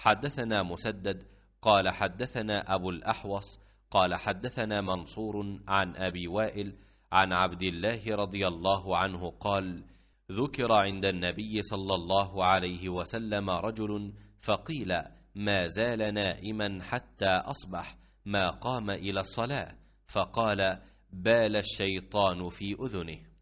حدثنا مسدد قال حدثنا أبو الأحوص قال حدثنا منصور عن أبي وائل عن عبد الله رضي الله عنه قال ذكر عند النبي صلى الله عليه وسلم رجل فقيل ما زال نائما حتى أصبح ما قام إلى الصلاة فقال بال الشيطان في أذنه